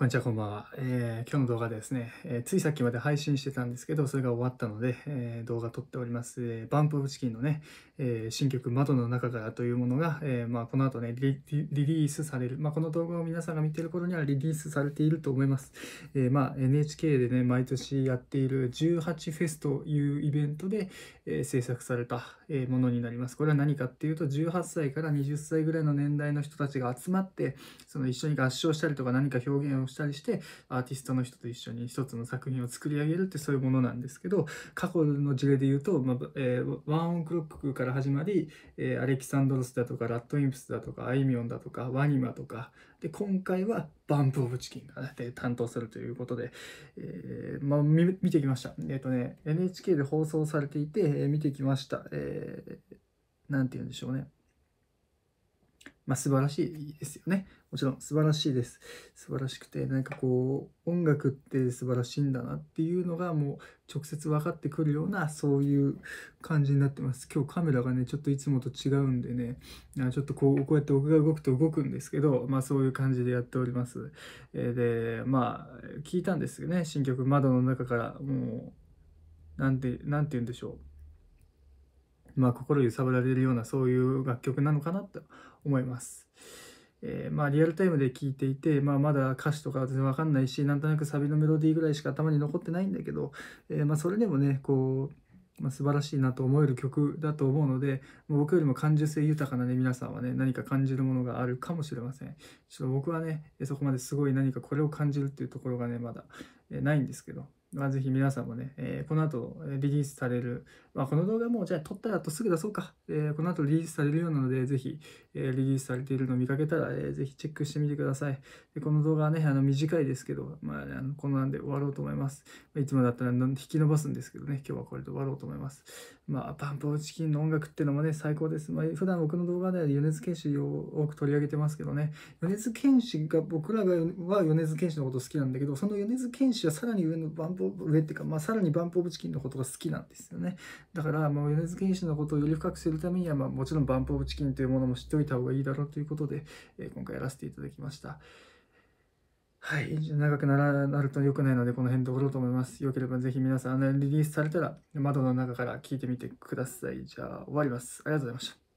こんにちは、こんばんは。えー、今日の動画ですね、えー、ついさっきまで配信してたんですけど、それが終わったので、えー、動画撮っております。えバンプオブチキンのね、え新曲、窓の中からというものが、えまあ、この後ねリ、リリースされる。まあ、この動画を皆さんが見てる頃にはリリースされていると思います。えまあ、NHK でね、毎年やっている18フェスというイベントで、え制作された、えものになります。これは何かっていうと、18歳から20歳ぐらいの年代の人たちが集まって、その一緒に合唱したりとか何か表現をしたりしてアーティストの人と一緒に一つの作品を作り上げるってそういうものなんですけど過去の事例で言うと、まあえー、ワンオンクロックから始まり、えー、アレキサンドロスだとかラットインプスだとかアイミオンだとかワニマとかで今回はバンプ・オブ・チキンが、ね、担当するということで、えー、まあ、見てきました。えっ、とね NHK で放送されていて、え見てきました。えー、て言うんでしょうね。まあ、素晴らしいですよね。もちろん素晴らしいです。素晴らしくて、なんかこう、音楽って素晴らしいんだなっていうのがもう直接分かってくるような、そういう感じになってます。今日カメラがね、ちょっといつもと違うんでね、ちょっとこう、こうやって僕が動くと動くんですけど、まあそういう感じでやっております。で、まあ、聞いたんですよね、新曲、窓の中から、もう、なんて、なんて言うんでしょう。まあ、心揺さぶられるようなそういう楽曲なのかなと思います。えー、まあリアルタイムで聴いていて、まあ、まだ歌詞とか全然わかんないしなんとなくサビのメロディーぐらいしか頭に残ってないんだけど、えー、まあそれでもねこう、まあ、素晴らしいなと思える曲だと思うので僕よりも感受性豊かなね皆さんはね何か感じるものがあるかもしれませんちょっと僕はねそこまですごい何かこれを感じるっていうところがねまだないんですけどまあ、ぜひ皆さんもね、えー、この後リリースされる、まあ、この動画もじゃあ撮ったらすぐ出そうか、えー、この後リリースされるようなので、ぜひ、えー、リリースされているのを見かけたら、えー、ぜひチェックしてみてください。でこの動画はね、あの短いですけど、まあ、ね、あのこのなんで終わろうと思います。いつもだったら引き伸ばすんですけどね、今日はこれで終わろうと思います。まあ、パンプオチキンの音楽っていうのもね、最高です。まあ、普段僕の動画では米津玄師を多く取り上げてますけどね、米津玄師が、僕らがは米津玄師のこと好きなんだけど、その米津玄師はさらに上のバンププ・オブ・上っていうか、まあ、さらにバンプ・オブ・チキンのことが好きなんですよね。だから、まあ、米津玄師のことをより深くするためには、まあ、もちろんバンプ・オブ・チキンというものも知っておいた方がいいだろうということで、えー、今回やらせていただきました。はい、長くならなると良くないので、この辺で終わろうと思います。よければぜひ皆さん、リリースされたら、窓の中から聞いてみてください。じゃあ、終わります。ありがとうございました。